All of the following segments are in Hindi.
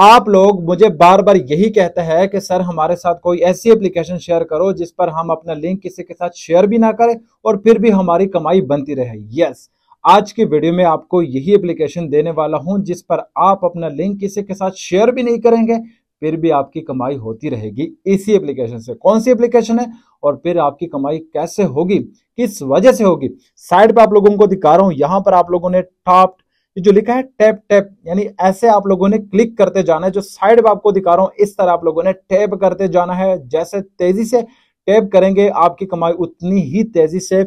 आप लोग मुझे बार बार यही कहते हैं कि सर हमारे साथ कोई ऐसी एप्लीकेशन शेयर करो जिस पर हम अपना लिंक किसी के साथ शेयर भी ना करें और फिर भी हमारी कमाई बनती रहे यस आज की वीडियो में आपको यही एप्लीकेशन देने वाला हूं जिस पर आप अपना लिंक किसी के साथ शेयर भी नहीं करेंगे फिर भी आपकी कमाई होती रहेगी इसी एप्लीकेशन से कौन सी एप्लीकेशन है और फिर आपकी कमाई कैसे होगी किस वजह से होगी साइड पर आप लोगों को दिखा रहा हूं यहां पर आप लोगों ने टॉप जो लिखा है टैप टैप यानी ऐसे आप लोगों ने क्लिक करते जाना है जो साइड में आपको दिखा रहा हूं इस तरह आप लोगों ने टैप करते जाना है जैसे तेजी से टैप करेंगे आपकी कमाई उतनी ही तेजी से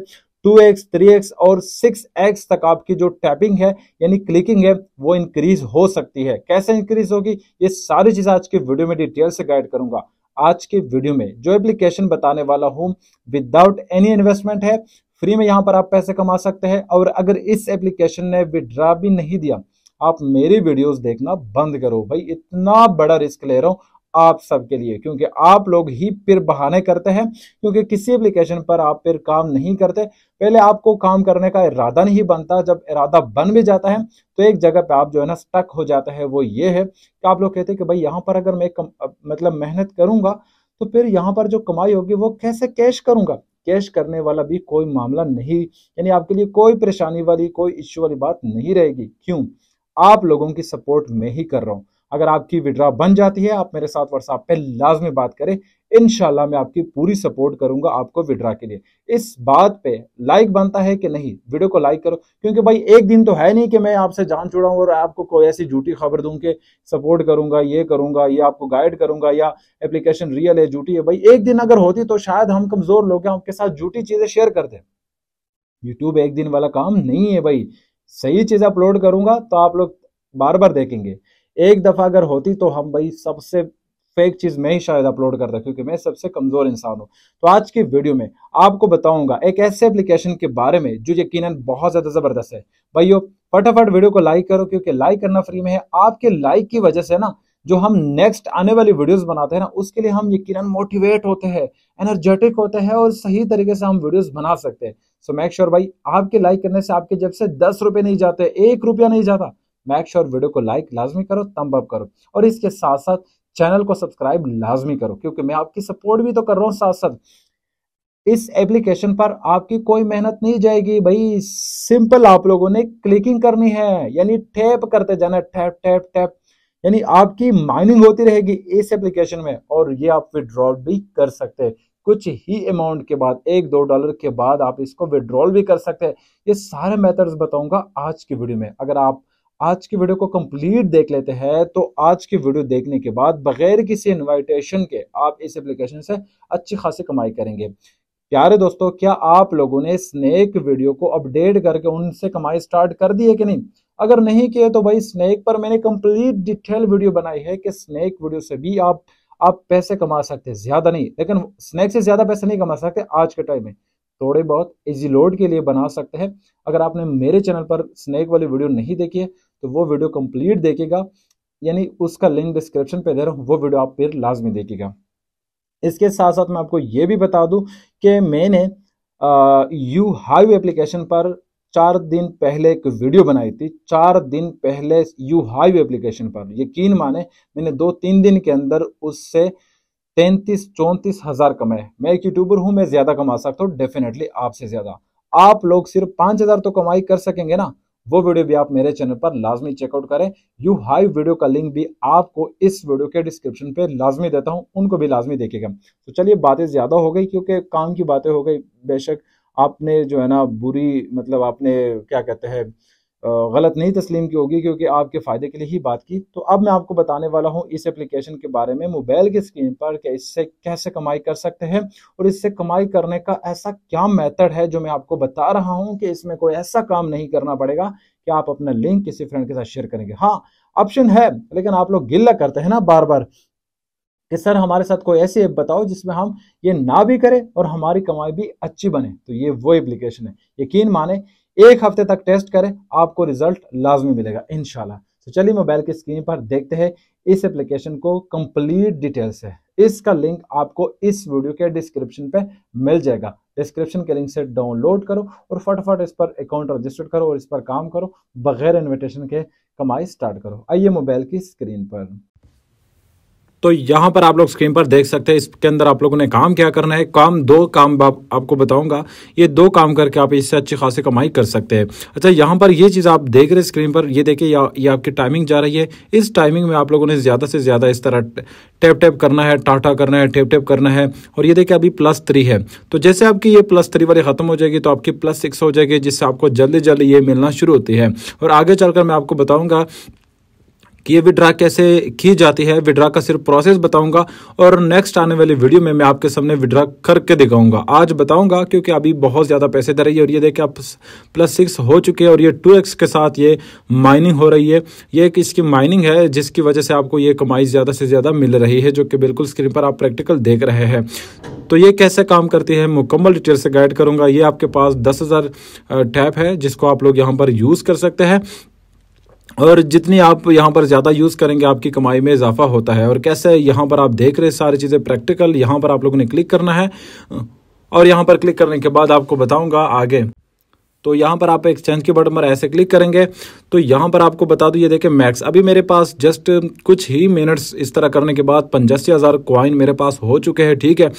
2x, 3x और 6x तक आपकी जो टैपिंग है यानी क्लिकिंग है वो इंक्रीज हो सकती है कैसे इंक्रीज होगी ये सारी चीज आज की वीडियो में डिटेल से गाइड करूंगा आज के वीडियो में जो एप्लीकेशन बताने वाला हूं विदाउट एनी इन्वेस्टमेंट है फ्री में यहाँ पर आप पैसे कमा सकते हैं और अगर इस एप्लीकेशन ने विड्रा भी नहीं दिया आप मेरी वीडियोस देखना बंद करो भाई इतना बड़ा रिस्क ले रहा हूँ आप सबके लिए क्योंकि आप लोग ही फिर बहाने करते हैं क्योंकि किसी एप्लीकेशन पर आप फिर काम नहीं करते पहले आपको काम करने का इरादा नहीं बनता जब इरादा बन भी जाता है तो एक जगह पे आप जो है ना स्टक हो जाता है वो ये है कि आप लोग कहते हैं कि भाई यहाँ पर अगर मैं कम, मतलब मेहनत करूंगा तो फिर यहाँ पर जो कमाई होगी वो कैसे कैश करूंगा कैश करने वाला भी कोई मामला नहीं यानी आपके लिए कोई परेशानी वाली कोई इश्यू वाली बात नहीं रहेगी क्यों आप लोगों की सपोर्ट में ही कर रहा हूं अगर आपकी विड्रा बन जाती है आप मेरे साथ व्हाट्सएप पे लाजमी बात करें इनशाला मैं आपकी पूरी सपोर्ट करूंगा आपको विड्रा के लिए इस बात पे लाइक बनता है कि नहीं वीडियो को लाइक करो क्योंकि भाई एक दिन तो है नहीं कि मैं आपसे जान छुड़ाऊँ और आपको कोई ऐसी झूठी खबर दूं कि सपोर्ट करूंगा ये करूंगा ये आपको गाइड करूंगा या एप्लीकेशन रियल है झूठी है भाई एक दिन अगर होती तो शायद हम कमजोर लोग हैं आपके साथ झूठी चीजें शेयर करते यूट्यूब एक दिन वाला काम नहीं है भाई सही चीज अपलोड करूंगा तो आप लोग बार बार देखेंगे एक दफा अगर होती तो हम भाई सबसे फेक चीज़ मैं ही शायद अपलोड करता क्योंकि मैं सबसे कमज़ोर इंसान हूँ तो आज की वीडियो में आपको बताऊंगा एक ऐसे एप्लीकेशन के बारे में जो यकीन बहुत ज़्यादा ज़बरदस्त है भाइयों फटाफट वीडियो को लाइक करो क्योंकि लाइक करना फ्री में है आपके लाइक की वजह से ना जो हम नेक्स्ट आने वाली वीडियोस बनाते हैं ना उसके लिए हम यकीन मोटिवेट होते हैं एनर्जेटिक होते हैं और सही तरीके से हम वीडियोस बना सकते हैं सो मैक श्योर भाई आपके लाइक करने से आपके जब से दस रुपए नहीं जाते एक रुपया नहीं जाता मैक श्योर वीडियो को लाइक लाजमी करो तंब अप करो और इसके साथ साथ चैनल को सब्सक्राइब लाजमी करो क्योंकि मैं आपकी सपोर्ट भी तो कर रहा हूँ साथ साथ इस एप्लीकेशन पर आपकी कोई मेहनत नहीं जाएगी भाई सिंपल आप लोगों ने क्लिकिंग करनी है यानी टैप करते जाना टैप टैप टैप यानी आपकी माइनिंग होती रहेगी इस एप्लीकेशन में और ये आप विड्रॉल भी कर सकते हैं कुछ ही अमाउंट के बाद एक दो डॉलर के बाद आप इसको विड्रॉल भी कर सकते हैं ये सारे मेथड्स बताऊंगा आज की वीडियो में अगर आप आज की वीडियो को कंप्लीट देख लेते हैं तो आज की वीडियो देखने के बाद बगैर किसी इनविटेशन के आप इस एप्लीकेशन से अच्छी खासी कमाई करेंगे प्यारे दोस्तों क्या आप लोगों ने स्नेक वीडियो को अपडेट करके उनसे कमाई स्टार्ट कर दी है कि नहीं अगर नहीं किए तो भाई स्नेक पर मैंने कंप्लीट डिटेल वीडियो बनाई है कि स्नेक वीडियो से भी आप आप पैसे कमा सकते हैं ज्यादा नहीं लेकिन स्नेक से ज्यादा पैसे नहीं कमा सकते आज के टाइम में थोड़े बहुत इजी लोड के लिए बना सकते हैं अगर आपने मेरे चैनल पर स्नेक वाली वीडियो नहीं देखी है तो वो वीडियो कंप्लीट देखेगा यानी उसका लिंक डिस्क्रिप्शन पे दे रहा हूँ वो वीडियो आप फिर लाजमी देखेगा इसके साथ साथ मैं आपको ये भी बता दूँ कि मैंने यू हाइव एप्लीकेशन पर चार दिन पहले एक वीडियो बनाई थी चार दिन पहले यू हाइव एप्लीकेशन पर यकीन माने मैंने दो तीन दिन के अंदर उससे तैंतीस चौंतीस हज़ार कमाए मैं एक यूट्यूबर हूं मैं ज़्यादा कमा सकता हूँ डेफिनेटली आपसे ज़्यादा आप लोग सिर्फ पांच हज़ार तो कमाई कर सकेंगे ना वो वीडियो भी आप मेरे चैनल पर लाजमी चेकआउट करें यू हाइव वीडियो का लिंक भी आपको इस वीडियो के डिस्क्रिप्शन पे लाजमी देता हूँ उनको भी लाजमी देखेगा तो चलिए बातें ज़्यादा हो गई क्योंकि काम की बातें हो गई बेशक आपने जो है ना बुरी मतलब आपने क्या कहते हैं गलत नहीं तस्लीम की होगी क्योंकि आपके फ़ायदे के लिए ही बात की तो अब मैं आपको बताने वाला हूँ इस एप्लीकेशन के बारे में मोबाइल की स्क्रीन पर कि इससे कैसे कमाई कर सकते हैं और इससे कमाई करने का ऐसा क्या मेथड है जो मैं आपको बता रहा हूँ कि इसमें कोई ऐसा काम नहीं करना पड़ेगा कि आप अपना लिंक किसी फ्रेंड के साथ शेयर करेंगे हाँ ऑप्शन है लेकिन आप लोग गिल्ला करते हैं ना बार बार कि सर हमारे साथ कोई ऐसी ऐप बताओ जिसमें हम ये ना भी करें और हमारी कमाई भी अच्छी बने तो ये वो एप्लीकेशन है यकीन माने एक हफ्ते तक टेस्ट करें आपको रिजल्ट लाजमी मिलेगा इनशाला तो चलिए मोबाइल की स्क्रीन पर देखते हैं इस एप्लीकेशन को कंप्लीट डिटेल से इसका लिंक आपको इस वीडियो के डिस्क्रिप्शन पे मिल जाएगा डिस्क्रिप्शन के लिंक से डाउनलोड करो और फटाफट इस पर अकाउंट रजिस्टर करो और इस पर काम करो बगैर इन्विटेशन के कमाई स्टार्ट करो आइए मोबाइल की स्क्रीन पर तो यहाँ पर आप लोग स्क्रीन पर देख सकते हैं इसके अंदर आप लोगों ने काम क्या करना है काम दो काम आप, आपको बताऊंगा ये दो काम करके आप इससे अच्छी खासी कमाई कर सकते हैं अच्छा यहाँ पर ये चीज़ आप देख रहे स्क्रीन पर ये देखिए ये आपकी टाइमिंग जा रही है इस टाइमिंग में आप लोगों ने ज़्यादा से ज़्यादा इस तरह टैप टैप करना है टाटा करना है टेप टैप करना है और ये देखिए अभी प्लस थ्री है तो जैसे आपकी ये प्लस थ्री वाली ख़त्म हो जाएगी तो आपकी प्लस सिक्स हो जाएगी जिससे आपको जल्दी जल्दी ये मिलना शुरू होती है और आगे चलकर मैं आपको बताऊँगा कि ये विड्रा कैसे की जाती है विड्रा का सिर्फ प्रोसेस बताऊंगा और नेक्स्ट आने वाली वीडियो में मैं आपके सामने विड्रा करके दिखाऊंगा आज बताऊंगा क्योंकि अभी बहुत ज़्यादा पैसे दे रही है और ये देखिए आप प्लस सिक्स हो चुके हैं और ये टू के साथ ये माइनिंग हो रही है ये एक इसकी माइनिंग है जिसकी वजह से आपको ये कमाई ज़्यादा से ज़्यादा मिल रही है जो कि बिल्कुल स्क्रीन पर आप प्रैक्टिकल देख रहे हैं तो ये कैसे काम करती है मुकम्मल डिटेल से गाइड करूंगा ये आपके पास दस हज़ार टैप है जिसको आप लोग यहाँ पर यूज़ कर सकते हैं और जितनी आप यहाँ पर ज़्यादा यूज़ करेंगे आपकी कमाई में इजाफा होता है और कैसे यहाँ पर आप देख रहे सारी चीज़ें प्रैक्टिकल यहाँ पर आप लोगों ने क्लिक करना है और यहाँ पर क्लिक करने के बाद आपको बताऊँगा आगे तो यहाँ पर आप एक्सचेंज के बटन पर ऐसे क्लिक करेंगे तो यहाँ पर आपको बता दूँ ये देखें मैक्स अभी मेरे पास जस्ट कुछ ही मिनट्स इस तरह करने के बाद पंचासी हज़ार क्वाइन मेरे पास हो चुके हैं ठीक है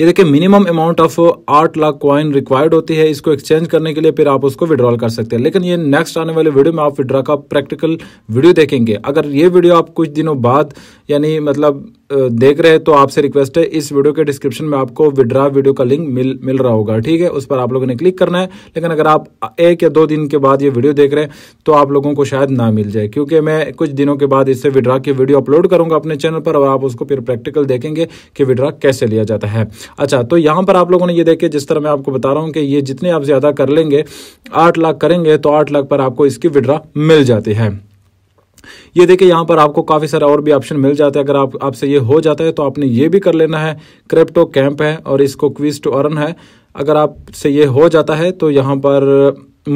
ये देखिए मिनिमम अमाउंट ऑफ आठ लाख क्वाइन रिक्वायर्ड होती है इसको एक्सचेंज करने के लिए फिर आप उसको विड्रॉल कर सकते हैं लेकिन ये नेक्स्ट आने वाले वीडियो में आप विड्रॉ का प्रैक्टिकल वीडियो देखेंगे अगर ये वीडियो आप कुछ दिनों बाद यानी मतलब देख रहे हैं तो आपसे रिक्वेस्ट है इस वीडियो के डिस्क्रिप्शन में आपको विड्रा वीडियो का लिंक मिल मिल रहा होगा ठीक है उस पर आप लोगों ने क्लिक करना है लेकिन अगर आप एक या दो दिन के बाद ये वीडियो देख रहे हैं तो आप लोगों को शायद ना मिल जाए क्योंकि मैं कुछ दिनों के बाद इससे विड्रा की वीडियो अपलोड करूंगा अपने चैनल पर और आप उसको फिर प्रैक्टिकल देखेंगे कि विड्रा कैसे लिया जाता है अच्छा तो यहाँ पर आप लोगों ने ये देखे जिस तरह मैं आपको बता रहा हूँ कि ये जितने आप ज़्यादा कर लेंगे आठ लाख करेंगे तो आठ लाख पर आपको इसकी विड्रा मिल जाती है ये देखिए यहाँ पर आपको काफ़ी सारे और भी ऑप्शन मिल जाते हैं अगर आप आपसे ये हो जाता है तो आपने ये भी कर लेना है क्रिप्टो कैंप है और इसको क्विज टू अर्न है अगर आपसे ये हो जाता है तो यहाँ पर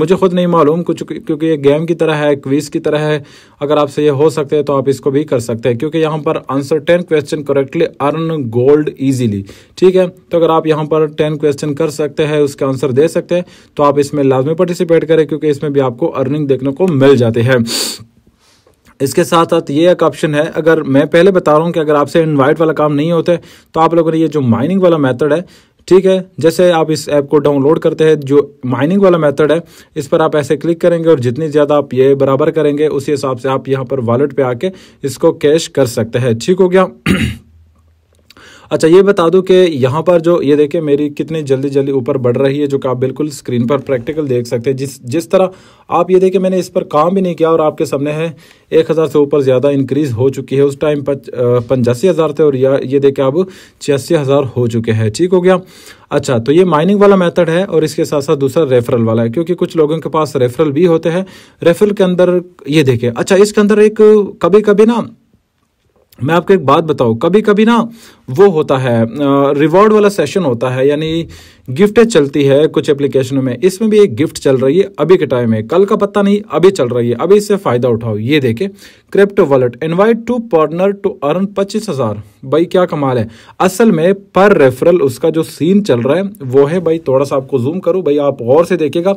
मुझे खुद नहीं मालूम कुछ क्योंकि ये गेम की तरह है क्विज की तरह है अगर आपसे ये हो सकते हैं तो आप इसको भी कर सकते हैं क्योंकि यहाँ पर answer ten question correctly earn gold easily ठीक है तो अगर आप यहाँ पर टेन क्वेश्चन कर सकते हैं उसके आंसर दे सकते हैं तो आप इसमें लाजमी पार्टिसिपेट करें क्योंकि इसमें भी आपको अर्निंग देखने को मिल जाती है इसके साथ साथ ये एक ऑप्शन है अगर मैं पहले बता रहा हूँ कि अगर आपसे इनवाइट वाला काम नहीं होता है तो आप लोगों ने ये जो माइनिंग वाला मेथड है ठीक है जैसे आप इस ऐप को डाउनलोड करते हैं जो माइनिंग वाला मेथड है इस पर आप ऐसे क्लिक करेंगे और जितनी ज़्यादा आप ये बराबर करेंगे उसी हिसाब से आप यहाँ पर वॉलेट पर आके इसको कैश कर सकते हैं ठीक हो गया अच्छा ये बता दूँ कि यहाँ पर जो ये देखें मेरी कितनी जल्दी जल्दी ऊपर बढ़ रही है जो कि आप बिल्कुल स्क्रीन पर प्रैक्टिकल देख सकते हैं जिस जिस तरह आप ये देखें मैंने इस पर काम भी नहीं किया और आपके सामने है एक हज़ार से ऊपर ज़्यादा इंक्रीज़ हो चुकी है उस टाइम पंचासी हज़ार थे और या ये देखें अब छियासी हज़ार हो चुके हैं ठीक हो गया अच्छा तो ये माइनिंग वाला मेथड है और इसके साथ साथ दूसरा रेफरल वाला है क्योंकि कुछ लोगों के पास रेफरल भी होते हैं रेफरल के अंदर ये देखें अच्छा इसके अंदर एक कभी कभी ना मैं आपको एक बात बताऊँ कभी कभी ना वो होता है रिवॉर्ड वाला सेशन होता है यानी गिफ्टें चलती है कुछ एप्लीकेशनों में इसमें भी एक गिफ्ट चल रही है अभी के टाइम में कल का पता नहीं अभी चल रही है अभी इससे फ़ायदा उठाओ ये देखे crypto wallet invite to partner to earn पच्चीस हज़ार भाई क्या कमाल है असल में पर रेफरल उसका जो सीन चल रहा है वो है भाई थोड़ा सा आपको जूम करूँ भाई आप और से देखेगा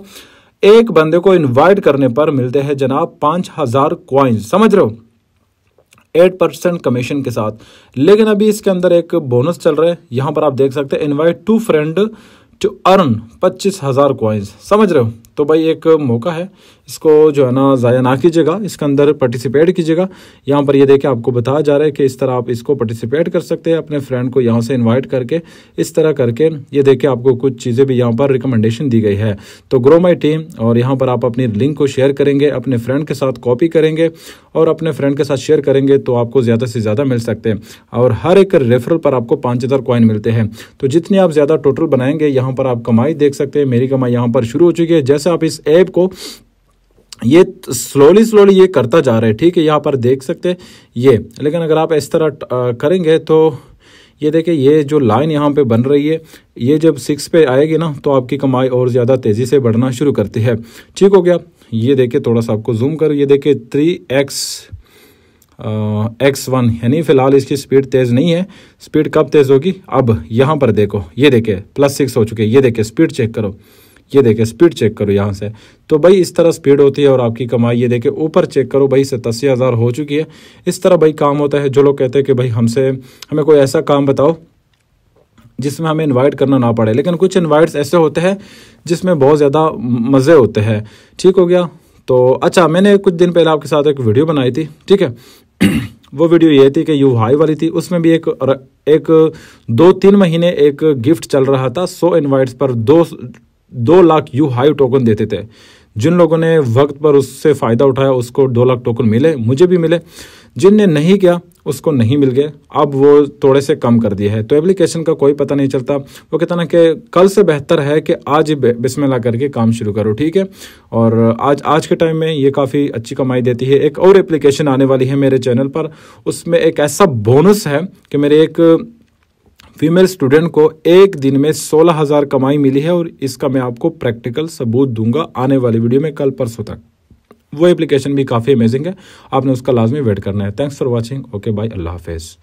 एक बंदे को इन्वाइट करने पर मिलते हैं जनाब पाँच हज़ार समझ रहे हो एट परसेंट कमीशन के साथ लेकिन अभी इसके अंदर एक बोनस चल रहा है यहाँ पर आप देख सकते हैं invite to friend to earn पच्चीस हज़ार कॉइन्स समझ रहे हो तो भाई एक मौका है इसको जो है ना ज़ाया ना कीजिएगा इसके अंदर पार्टिसिपेट कीजिएगा यहाँ पर ये देखें आपको बताया जा रहा है कि इस तरह आप इसको पार्टिसिपेट कर सकते हैं अपने फ्रेंड को यहाँ से इनवाइट करके इस तरह करके ये देखें आपको कुछ चीज़ें भी यहाँ पर रिकमेंडेशन दी गई है तो ग्रो माई टीम और यहाँ पर आप अपनी लिंक को शेयर करेंगे अपने फ्रेंड के साथ कॉपी करेंगे और अपने फ्रेंड के साथ शेयर करेंगे तो आपको ज़्यादा से ज़्यादा मिल सकते हैं और हर एक रेफरल पर आपको पाँच हज़ार मिलते हैं तो जितने आप ज़्यादा टोटल बनाएंगे यहाँ यहाँ पर आप कमाई देख सकते हैं मेरी कमाई यहाँ पर शुरू हो चुकी है जैसे आप इस ऐप को ये स्लोली स्लोली ये करता जा रहा है ठीक है यहाँ पर देख सकते हैं ये लेकिन अगर आप इस तरह करेंगे तो ये देखिए ये जो लाइन यहाँ पे बन रही है ये जब सिक्स पे आएगी ना तो आपकी कमाई और ज़्यादा तेज़ी से बढ़ना शुरू करती है ठीक हो गया ये देखिए थोड़ा सा आपको जूम कर ये देखिए थ्री एक्स एक्स वन यानी फ़िलहाल इसकी स्पीड तेज़ नहीं है स्पीड कब तेज़ होगी अब यहाँ पर देखो ये देखे प्लस सिक्स हो चुके ये देखे स्पीड चेक करो ये देखे स्पीड चेक करो यहाँ से तो भाई इस तरह स्पीड होती है और आपकी कमाई ये देखे ऊपर चेक करो भाई सतासी हज़ार हो चुकी है इस तरह भाई काम होता है जो लोग कहते हैं कि भाई हमसे हमें कोई ऐसा काम बताओ जिसमें हमें इनवाइट करना ना पड़े लेकिन कुछ इन्वाइट ऐसे होते हैं जिसमें बहुत ज़्यादा मज़े होते हैं ठीक हो गया तो अच्छा मैंने कुछ दिन पहले आपके साथ एक वीडियो बनाई थी ठीक है वो वीडियो ये थी कि यू हाई वाली थी उसमें भी एक एक दो तीन महीने एक गिफ्ट चल रहा था सौ इनवाइट्स पर दो दो लाख यू हाई टोकन देते थे जिन लोगों ने वक्त पर उससे फ़ायदा उठाया उसको दो लाख टोकन मिले मुझे भी मिले जिनने नहीं किया उसको नहीं मिल गए अब वो थोड़े से कम कर दिए है तो एप्लीकेशन का कोई पता नहीं चलता वो कहता ना कि कल से बेहतर है कि आज ही बिस्मिल्ला करके काम शुरू करो ठीक है और आज आज के टाइम में ये काफ़ी अच्छी कमाई देती है एक और एप्लीकेशन आने वाली है मेरे चैनल पर उसमें एक ऐसा बोनस है कि मेरे एक फीमेल स्टूडेंट को एक दिन में सोलह हज़ार कमाई मिली है और इसका मैं आपको प्रैक्टिकल सबूत दूंगा आने वाली वीडियो में कल परसों तक वो एप्लीकेशन भी काफ़ी अमेजिंग है आपने उसका लाजमी वेट करना है thanks for watching okay bye अल्लाह हाफिज़